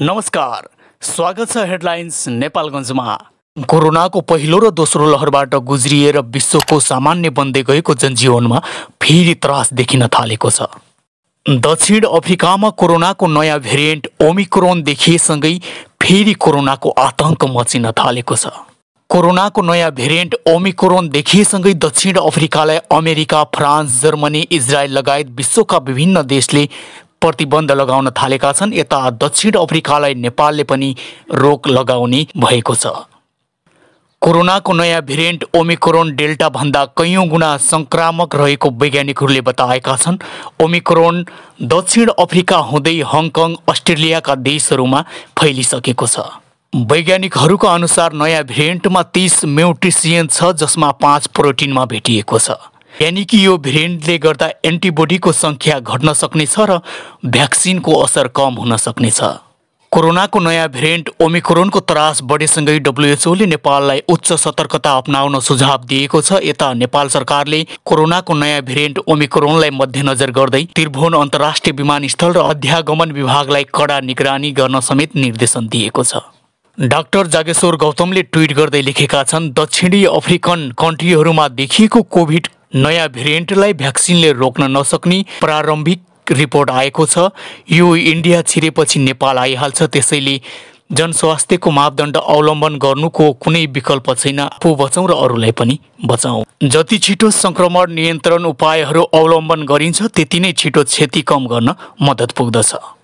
नमस्कार स्वागत छ हेडलाइन्स नेपालगञ्जमा कोरोनाको पहिलो र दोस्रो लहरबाट गुज्रिएर विश्वको सामान्य बन्दै गएको जनजीवनमा फेरि त्रास देखिन थालेको छ दक्षिण अफ्रिकामा कोरोनाको नयाँ भेरिएन्ट ओमिक्रोन देखिएसँगै फेरि कोरोनाको आतंक मचिन थालेको छ कोरोनाको नयाँ भेरिएन्ट ओमिक्रोन देखिएसँगै दक्षिण अफ्रिकालाई अमेरिका फ्रान्स जर्मनी इजरायल लगायत विश्वका विभिन्न देशले प्रतिबन्ध लगाउन थालेका छन् यता दक्षिण अफ्रिकालाई नेपालले पनि रोक लगाउने भएको छ कोरोनाको नयाँ भेरिएन्ट ओमिक्रोन डेल्टा भन्दा कैयौँ गुणा संक्रामक रहेको वैज्ञानिकहरूले बताएका छन् ओमिक्रोन दक्षिण अफ्रिका हुँदै हङकङ अस्ट्रेलियाका देशहरूमा फैलिसकेको छ वैज्ञानिकहरूका अनुसार नयाँ भेरिएन्टमा तिस म्युट्रिसियन छ जसमा पाँच प्रोटिनमा भेटिएको छ यानि कि यो भेरिएन्टले गर्दा एन्टिबोडीको सङ्ख्या घट्न सक्नेछ र भ्याक्सिनको असर कम हुन सक्नेछ कोरोनाको नयाँ भेरिएन्ट ओमिक्रोनको त्रास बढेसँगै डब्लुएचओले नेपाललाई उच्च सतर्कता अप्नाउन सुझाव दिएको छ यता नेपाल सरकारले कोरोनाको नयाँ भेरिएन्ट ओमिक्रोनलाई मध्यनजर गर्दै त्रिभुवन अन्तर्राष्ट्रिय विमानस्थल र अध्यागमन विभागलाई कडा निगरानी गर्न समेत निर्देशन दिएको छ डाक्टर जागेश्वर गौतमले ट्विट गर्दै लेखेका छन् दक्षिणी अफ्रिकन कन्ट्रीहरूमा देखिएको कोभिड नयाँ भेरिएन्टलाई भ्याक्सिनले रोक्न नसक्ने प्रारम्भिक रिपोर्ट आएको छ यो इन्डिया छिरेपछि नेपाल आइहाल्छ त्यसैले जनस्वास्थ्यको मापदण्ड अवलम्बन गर्नुको कुनै विकल्प छैन आफू बचाउँ र अरूलाई पनि बचाउँ जति छिटो संक्रमण नियन्त्रण उपायहरू अवलम्बन गरिन्छ त्यति नै छिटो क्षति कम गर्न मद्दत पुग्दछ